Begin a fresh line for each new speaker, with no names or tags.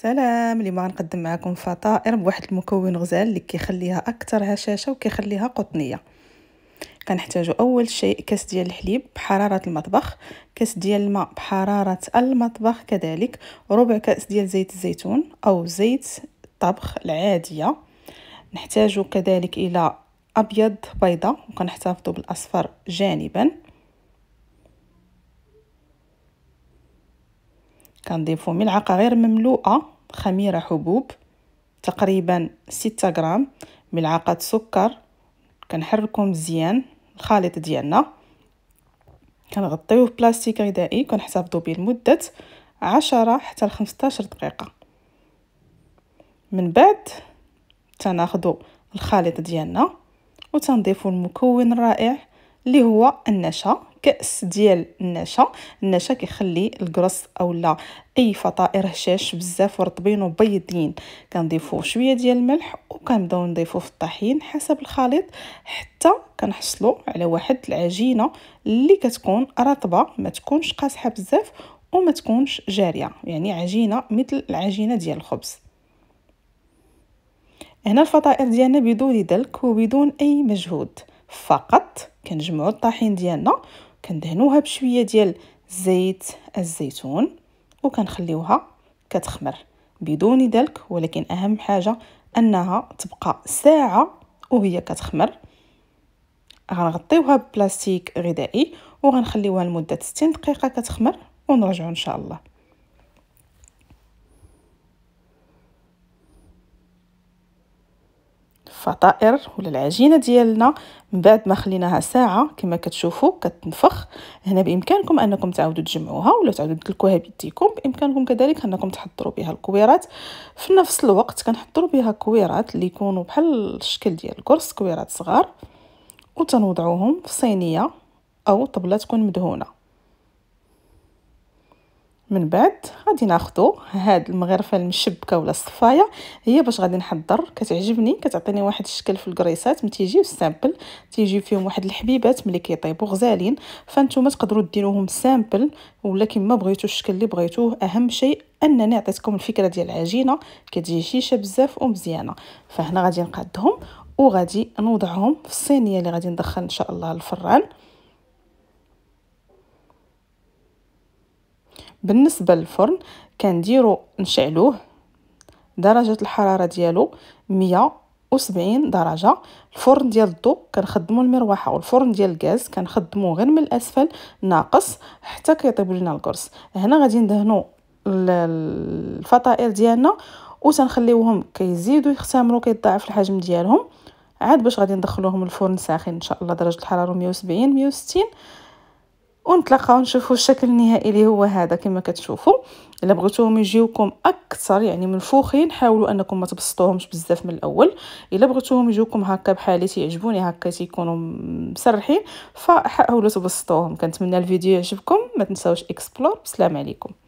سلام اليوم غنقدم معكم فطائر بواحد المكون غزال اللي كيخليها اكثر هشاشه وكيخليها قطنيه كنحتاجو اول شيء كاس ديال الحليب بحراره المطبخ كاس ديال الماء بحراره المطبخ كذلك ربع كاس ديال زيت الزيتون او زيت الطبخ العاديه نحتاجو كذلك الى ابيض بيضه وكنحتفظوا بالاصفر جانبا كنضيفو ملعقه غير مملوءه خميره حبوب تقريبا ستة غرام ملعقه سكر كنحركو مزيان الخليط ديالنا كنغطيوه بلاستيك غذائي كنحتفظو به لمده عشرة حتى لخمسطاشر دقيقه من بعد تناخدو الخليط ديالنا وتنضيفو المكون الرائع اللي هو النشا كاس ديال النشا النشا كيخلي الكروس اولا اي فطائر هشاش بزاف ورطبين وبيضين كنضيفو شويه ديال الملح وكنبداو نضيفو في الطحين حسب الخليط حتى كنحصلوا على واحد العجينه اللي كتكون رطبه ما تكونش قاصحه بزاف وما تكونش جاريه يعني عجينه مثل العجينه ديال الخبز هنا الفطائر ديالنا بدون دلك وبدون اي مجهود فقط كنجمعوا الطحين ديالنا كندهنوها بشويه ديال زيت الزيتون وكنخليوها كتخمر بدون دلك ولكن اهم حاجه انها تبقى ساعه وهي كتخمر غنغطيوها ببلاستيك غذائي وغنخليوها لمده 60 دقيقه كتخمر ونرجعوا ان شاء الله الفطائر ولا العجينه ديالنا من بعد ما خليناها ساعه كما كتشوفوا كتنفخ هنا بامكانكم انكم تعاودوا تجمعوها ولا تعاودوا تدلكوها بيديكم بامكانكم كذلك انكم تحضروا بها الكويرات في نفس الوقت كنحضروا بها كويرات اللي يكونوا بحال الشكل ديال القرص كويرات صغار وتنوضعوهم في صينيه او طبله تكون مدهونه من بعد غادي ناخدو هاد المغرفه المشبكه ولا الصفايه هي باش غادي نحضر كتعجبني كتعطيني واحد الشكل في الكريسات ملي تيجيو سامبل تيجيو فيهم واحد الحبيبات ملي كيطيبو غزالين فانتوما تقدروا ديروهم سامبل ولا كيما بغيتو الشكل اللي بغيتوه اهم شيء انني عطيتكم الفكره ديال العجينه كتجي شيشه بزاف ومزيانه فهنا غادي نقادهم وغادي نوضعهم في الصينيه اللي غادي ندخل ان شاء الله الفران بالنسبه للفرن كنديرو نشعلوه درجه الحراره ديالو 170 درجه الفرن ديال الضو كنخدمو المروحه والفرن ديال الغاز كنخدمو غير من الاسفل ناقص حتى كيطيب لينا الكرس هنا غادي ندهنو الفطائر ديالنا تنخليوهم كيزيدو يختمروا كيتضاعف الحجم ديالهم عاد باش غادي ندخلوهم الفرن ساخن ان شاء الله درجه الحراره 170 160 ونتلاقاو نشوفوا الشكل النهائي اللي هو هذا كما كتشوفوا الا بغيتوهم يجيوكم اكثر يعني منفوخين حاولوا انكم ما تبسطوهمش بزاف من الاول الا بغيتوهم يجيوكم هكا بحالي تيعجبوني هكا تيكونوا مسرحين فحاولوا تبسطوهم كنتمنى الفيديو يعجبكم ما تنساوش اكسبلور بسلام عليكم